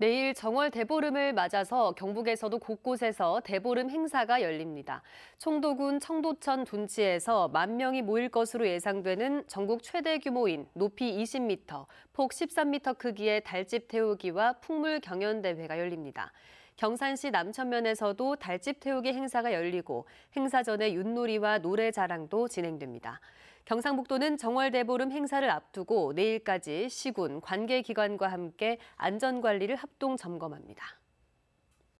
내일 정월 대보름을 맞아서 경북에서도 곳곳에서 대보름 행사가 열립니다. 총도군 청도천 둔치에서 만 명이 모일 것으로 예상되는 전국 최대 규모인 높이 20m, 폭 13m 크기의 달집 태우기와 풍물 경연대회가 열립니다. 경산시 남천면에서도 달집 태우기 행사가 열리고 행사 전에 윷놀이와 노래 자랑도 진행됩니다. 경상북도는 정월대보름 행사를 앞두고 내일까지 시군 관계기관과 함께 안전관리를 합동 점검합니다.